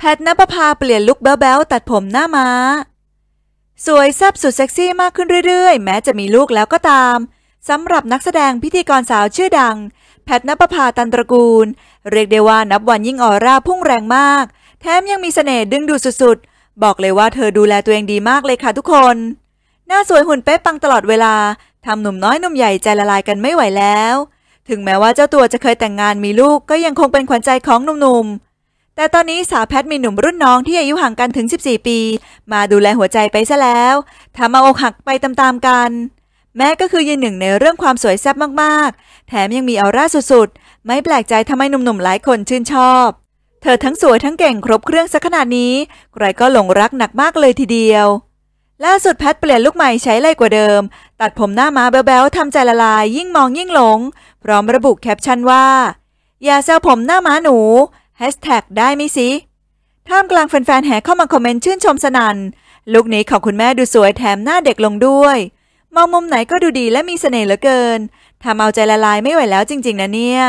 แพทนภพาเปลี่ยนลุคแบ๊วๆตัดผมหน้ามา้าสวยแซ่บสุดเซ็กซี่มากขึ้นเรื่อยๆ แม้จะมีลูกแล้วก็ตาม สำหรับนักแสดงพิธีกรสาวชื่อดัง แพทนภพาตันตระกูล เรียกได้ว่านับวันยิ่งออร่าพุ่งแรงมากแถมยังมีเสน่ห์ดึงดูดสุดๆ บอกเลยว่าเธอดูแลตัวเองดีมากเลยค่ะทุกคน หน้าสวยหุ่นเป๊ะปังตลอดเวลาทำหนุ่มน้อยหนุ่มใหญ่ใจละลายกันไม่ไหวแล้ว ถึงแม้ว่าเจ้าตัวจะเคยแต่งงานมีลูก ก็ยังคงเป็นขวัญใจของหนุ่มๆแต่ตอนนี้สาวแพทมีหนุ่มรุ่นน้องที่อายุห่างกันถึง 14 ปี มาดูแลหัวใจไปซะแล้ว ทำเอาอกหักไปตามๆกัน แม่ก็คือยืนหนึ่งในเรื่องความสวยแซ่บมากๆ แถมยังมีออร่าสุดๆ ไม่แปลกใจทำไมหนุ่มๆหลายคนชื่นชอบ เธอทั้งสวยทั้งเก่งครบเครื่องซะขนาดนี้ ใครก็หลงรักหนักมากเลยทีเดียว ล่าสุดแพทเปลี่ยนลุคใหม่ใช้ไรกว่าเดิม ตัดผมหน้ามาแบ๊วๆทำใจละลาย ยิ่งมองยิ่งหลง พร้อมระบุแคปชั่นว่า อย่าแซวผมหน้าม้าหนูแฮชแท็กได้ไหมสิ ท่ามกลางแฟนๆแห่เข้ามาคอมเมนต์ชื่นชมสนัน่นลูกนี้ของคุณแม่ดูสวยแถมหน้าเด็กลงด้วย มองมุมไหนก็ดูดีและมีเสน่ห์เหลือเกินทำเอาใจละลายไม่ไหวแล้วจริง ๆ นะเนี่ย